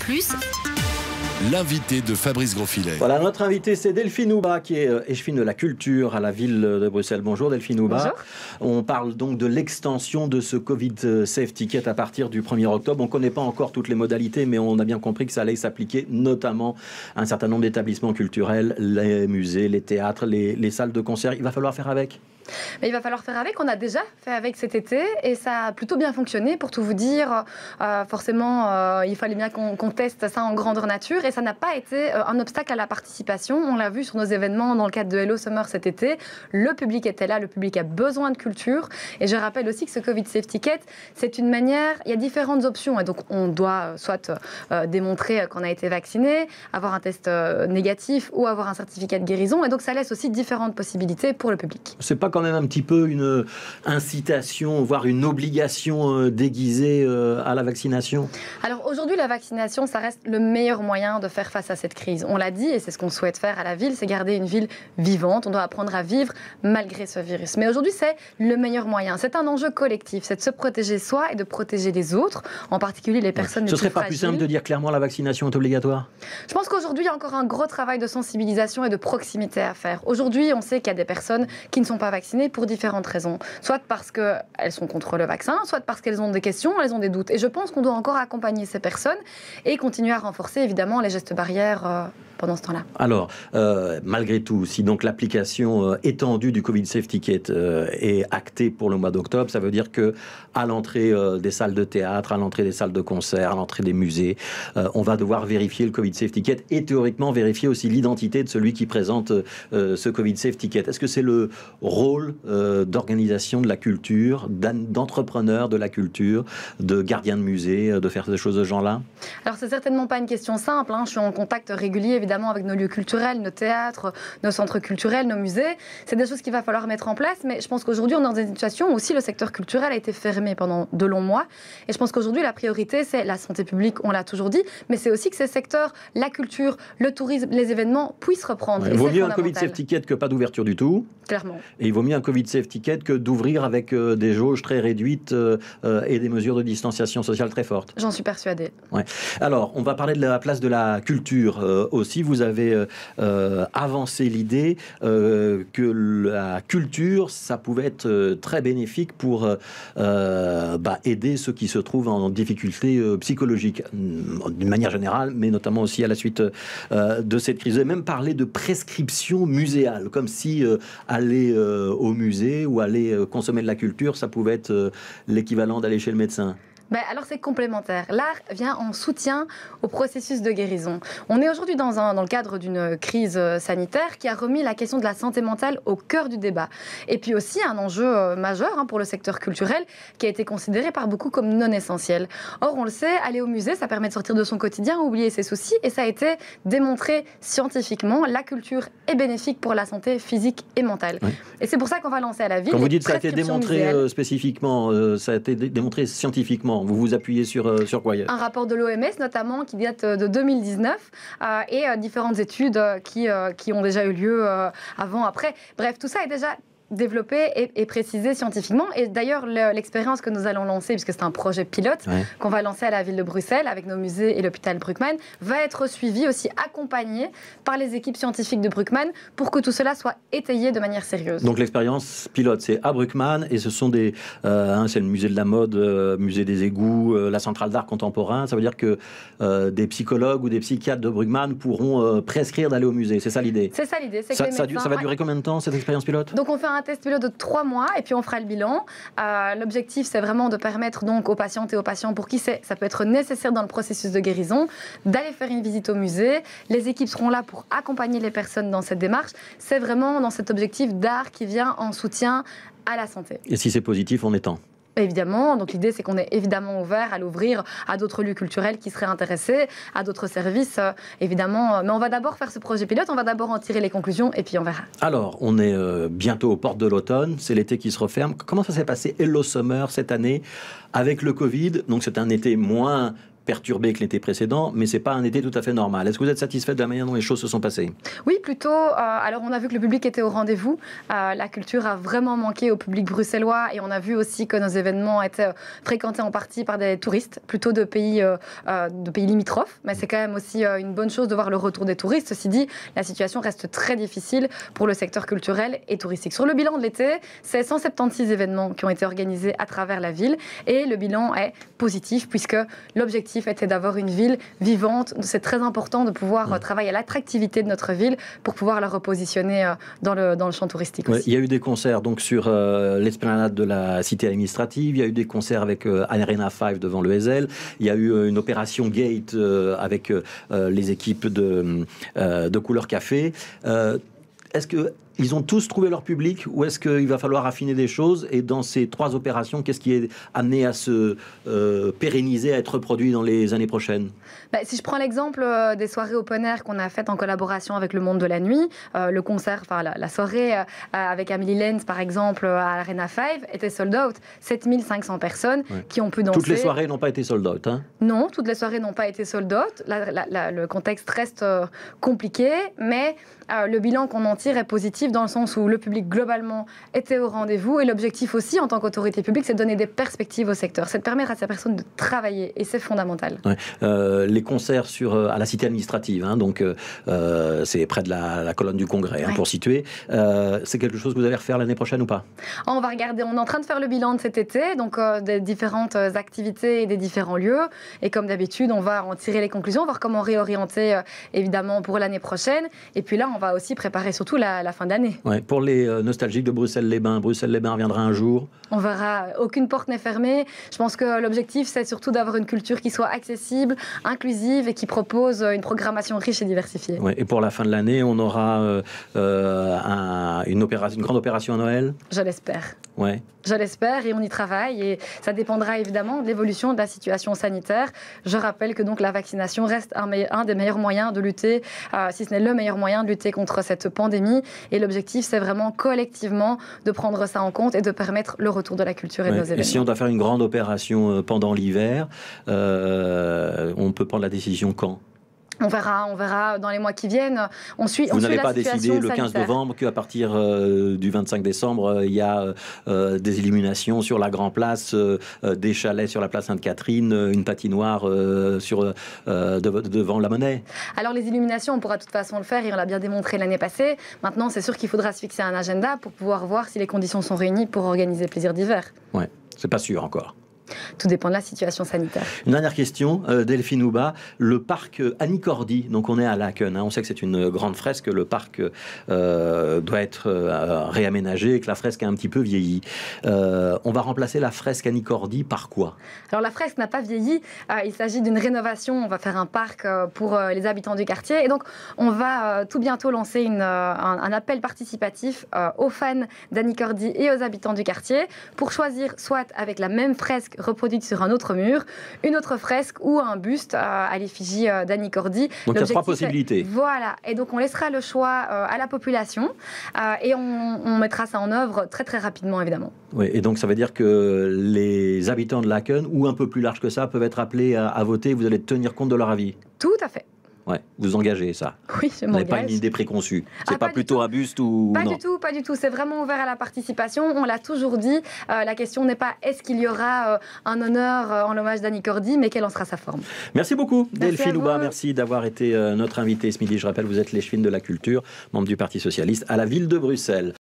plus L'invité de Fabrice Grosfilet. Voilà, notre invité, c'est Delphine Houba, qui est euh, échevine de la culture à la ville de Bruxelles. Bonjour Delphine Houba. Bonjour. On parle donc de l'extension de ce Covid euh, Safe Ticket à partir du 1er octobre. On ne connaît pas encore toutes les modalités, mais on a bien compris que ça allait s'appliquer notamment à un certain nombre d'établissements culturels, les musées, les théâtres, les, les salles de concert. Il va falloir faire avec mais il va falloir faire avec. On a déjà fait avec cet été et ça a plutôt bien fonctionné. Pour tout vous dire, euh, forcément, euh, il fallait bien qu'on teste ça en grandeur nature et ça n'a pas été euh, un obstacle à la participation. On l'a vu sur nos événements dans le cadre de Hello Summer cet été. Le public était là, le public a besoin de culture. Et je rappelle aussi que ce Covid Safety Kit, c'est une manière. Il y a différentes options et donc on doit soit démontrer qu'on a été vacciné, avoir un test négatif ou avoir un certificat de guérison. Et donc ça laisse aussi différentes possibilités pour le public. C'est pas quand même un petit peu une incitation, voire une obligation euh, déguisée euh, à la vaccination Alors aujourd'hui, la vaccination, ça reste le meilleur moyen de faire face à cette crise. On l'a dit, et c'est ce qu'on souhaite faire à la ville, c'est garder une ville vivante. On doit apprendre à vivre malgré ce virus. Mais aujourd'hui, c'est le meilleur moyen. C'est un enjeu collectif, c'est de se protéger soi et de protéger les autres, en particulier les personnes plus les Ce serait pas plus simple de dire clairement la vaccination est obligatoire Je pense qu'aujourd'hui, il y a encore un gros travail de sensibilisation et de proximité à faire. Aujourd'hui, on sait qu'il y a des personnes qui ne sont pas vaccinées pour différentes raisons. Soit parce qu'elles sont contre le vaccin, soit parce qu'elles ont des questions, elles ont des doutes. Et je pense qu'on doit encore accompagner ces personnes et continuer à renforcer évidemment les gestes barrières euh, pendant ce temps-là. Alors, euh, malgré tout, si donc l'application euh, étendue du Covid Safety Kit euh, est actée pour le mois d'octobre, ça veut dire que à l'entrée des salles de théâtre, à l'entrée des salles de concert, à l'entrée des musées, on va devoir vérifier le Covid Safety Kit et théoriquement vérifier aussi l'identité de celui qui présente ce Covid Safety Kit. Est-ce que c'est le rôle d'organisation de la culture, d'entrepreneur de la culture, de gardien de musée, de faire ces choses de genre-là Alors, c'est certainement pas une question simple. Hein. Je suis en contact régulier, évidemment évidemment avec nos lieux culturels, nos théâtres, nos centres culturels, nos musées. C'est des choses qu'il va falloir mettre en place, mais je pense qu'aujourd'hui, on est dans une situation où aussi le secteur culturel a été fermé pendant de longs mois. Et je pense qu'aujourd'hui, la priorité, c'est la santé publique, on l'a toujours dit, mais c'est aussi que ces secteurs, la culture, le tourisme, les événements, puissent reprendre. il vaut mieux un Covid safe ticket que pas d'ouverture du tout. Clairement. Et il vaut mieux un Covid safe ticket que d'ouvrir avec euh, des jauges très réduites euh, euh, et des mesures de distanciation sociale très fortes. J'en suis persuadée. Alors, on va parler de la place de la culture aussi vous avez euh, euh, avancé l'idée euh, que la culture, ça pouvait être très bénéfique pour bah, aider ceux qui se trouvent en difficulté psychologique, mm, d'une manière générale, mais notamment aussi à la suite de cette crise. Vous même parler de prescription muséale, comme si aller au musée ou aller consommer de la culture, ça pouvait être l'équivalent d'aller chez le médecin. Bah, alors c'est complémentaire. L'art vient en soutien au processus de guérison. On est aujourd'hui dans, dans le cadre d'une euh, crise euh, sanitaire qui a remis la question de la santé mentale au cœur du débat. Et puis aussi un enjeu euh, majeur hein, pour le secteur culturel qui a été considéré par beaucoup comme non essentiel. Or on le sait, aller au musée, ça permet de sortir de son quotidien, oublier ses soucis et ça a été démontré scientifiquement. La culture est bénéfique pour la santé physique et mentale. Et c'est pour ça qu'on va lancer à la ville. Quand vous dites que ça a été démontré spécifiquement, ça a été démontré scientifiquement vous vous appuyez sur, euh, sur quoi Un rapport de l'OMS notamment qui date euh, de 2019 euh, et différentes études qui, qui ont déjà eu lieu avant, après. Bref, tout ça est déjà développer et, et préciser scientifiquement. Et d'ailleurs, l'expérience que nous allons lancer, puisque c'est un projet pilote qu'on va lancer à la ville de Bruxelles avec nos musées et l'hôpital Bruckmann, va être suivi aussi accompagné par les équipes scientifiques de Bruckmann pour que tout cela soit étayé de manière sérieuse. Donc l'expérience pilote, c'est à Bruckmann et ce sont des, euh, hein, c'est le musée de la mode, euh, musée des égouts, euh, la centrale d'art contemporain. Ça veut dire que des psychologues ou des psychiatres de Bruckmann pourront prescrire d'aller au musée. C'est ça l'idée. C'est ça l'idée. Ça, ça, va durer combien de temps cette expérience pilote Donc on fait un test pilote de trois mois et puis on fera le bilan. Euh, l'objectif, c'est vraiment de permettre donc aux patientes et aux patients pour qui c'est, ça peut être nécessaire dans le processus de guérison, d'aller faire une visite au musée. Les équipes seront là pour accompagner les personnes dans cette démarche. C'est vraiment dans cet objectif d'art qui vient en soutien à la santé. Et si c'est positif, on est temps évidemment. Donc l'idée, c'est qu'on est évidemment ouvert à l'ouvrir à d'autres lieux culturels qui seraient intéressés, à d'autres services, euh, évidemment. Euh, mais on va d'abord faire ce projet pilote, on va d'abord en tirer les conclusions et puis on verra. Alors, on est euh, bientôt aux portes de l'automne, c'est l'été qui se referme. Comment ça s'est passé Hello Summer cette année avec le Covid Donc c'est un été moins perturbé que l'été précédent, mais c'est pas un été tout à fait normal. Est-ce que vous êtes satisfaite de la manière dont les choses se sont passées Oui, plutôt. Euh, alors, on a vu que le public était au rendez-vous. Euh, la culture a vraiment manqué au public bruxellois et on a vu aussi que nos événements étaient fréquentés en partie par des touristes, plutôt de pays, euh, de pays limitrophes. Mais c'est quand même aussi une bonne chose de voir le retour des touristes. Ceci dit, la situation reste très difficile pour le secteur culturel et touristique. Sur le bilan de l'été, c'est 176 événements qui ont été organisés à travers la ville et le bilan est positif puisque l'objectif était d'avoir une ville vivante. C'est très important de pouvoir euh, travailler à l'attractivité de notre ville pour pouvoir la repositionner euh, dans le, dans le champ touristique. Il y a eu des concerts donc sur euh, l'esplanade de la cité administrative, il y a eu des concerts avec Arena 5 devant le SL. il y a eu une opération Gate avec les équipes de, de Couleur Café. Est-ce que ils ont tous trouvé leur public ou est-ce qu'il va falloir affiner des choses Et dans ces trois opérations, qu'est-ce qui est amené à se euh, pérenniser, à être reproduit dans les années prochaines bah, Si je prends l'exemple euh, des soirées open air qu'on a faites en collaboration avec le monde de la nuit, euh, le concert, enfin la, soirée avec Amélie Lenz par exemple à l'Arena 5 était sold out. 7500 personnes qui ont pu danser. Toutes les soirées n'ont pas été sold out hein? Non, toutes les soirées n'ont pas été sold out. le contexte reste compliqué, mais le bilan qu'on en tire est positif dans le sens où le public globalement était au rendez-vous et l'objectif aussi en tant qu'autorité publique, c'est de donner des perspectives au secteur, c'est de permettre à ces personnes de travailler et c'est fondamental. Euh, les concerts sur, euh, à la cité administrative, hein, donc euh, c'est près de la, colonne du Congrès hein, pour situer, c'est quelque chose que vous allez refaire l'année prochaine ou pas On va regarder, on est en train de faire le bilan de cet été, donc des différentes activités et des différents lieux et comme d'habitude, on va en tirer les conclusions, voir comment réorienter évidemment pour l'année prochaine et puis là, on va aussi préparer surtout la, la fin d'année pour les euh, nostalgiques de Bruxelles-les-Bains, Bruxelles-les-Bains reviendra un jour. On verra, aucune porte n'est fermée. Je pense que l'objectif, c'est surtout d'avoir une culture qui soit accessible, inclusive et qui propose une programmation riche et diversifiée. et pour la fin de l'année, on aura euh, euh, une, opération, grande opération à Noël Je l'espère. Ouais. Je l'espère et on y travaille et ça dépendra évidemment de l'évolution de la situation sanitaire. Je rappelle que donc la vaccination reste un, un des meilleurs moyens de lutter, si ce n'est le meilleur moyen de lutter contre cette pandémie et le l'objectif, c'est vraiment collectivement de prendre ça en compte et de permettre le retour de la culture et de nos événements. Et si on doit faire une grande opération euh, pendant l'hiver, euh, on peut prendre la décision quand on verra, on verra dans les mois qui viennent. On suit. Vous n'avez pas décidé le 15 novembre qu'à partir euh, du 25 décembre, euh, il y a euh, des illuminations sur la Grand Place, des chalets sur la place Sainte-Catherine, une patinoire sur, devant la Monnaie. Alors les illuminations, on pourra de toute façon le faire. Et on l'a bien démontré l'année passée. Maintenant, c'est sûr qu'il faudra se fixer un agenda pour pouvoir voir si les conditions sont réunies pour organiser plaisir d'hiver. Ouais, c'est pas sûr encore. Tout dépend de la situation sanitaire. Une dernière question, euh, Delphine Houba. Le parc euh, Anicordi, donc on est à Laken, hein, on sait que c'est une grande fresque, le parc euh, doit être réaménagé et que la fresque a un petit peu vieilli. on va remplacer la fresque Anicordi par quoi Alors la fresque n'a pas vieilli, il s'agit d'une rénovation, on va faire un parc pour les habitants du quartier. Et donc on va tout bientôt lancer un, un, appel participatif aux fans d'Anicordi et aux habitants du quartier pour choisir soit avec la même fresque reproduite sur un autre mur, une autre fresque ou un buste euh, à l'effigie euh, d'Annie Cordy. Donc il y a trois possibilités. voilà, et donc on laissera le choix euh, à la population et on, mettra ça en œuvre très très rapidement évidemment. Oui, et donc ça veut dire que les habitants de Laken ou un peu plus large que ça peuvent être appelés à, à voter, vous allez tenir compte de leur avis Tout à fait. Ouais, vous engagez ça. Oui, je pas une idée préconçue. Ah, C'est pas, plutôt un buste ou Pas du tout, pas du tout. C'est vraiment ouvert à la participation. On l'a toujours dit. Euh, la question n'est pas est-ce qu'il y aura euh, un honneur euh, en l'hommage d'Annie Cordy, mais quelle en sera sa forme. Merci beaucoup, Delphine Louba. Merci d'avoir été notre invitée ce midi. Je rappelle, vous êtes l'échevine de la culture, membre du Parti socialiste à la ville de Bruxelles.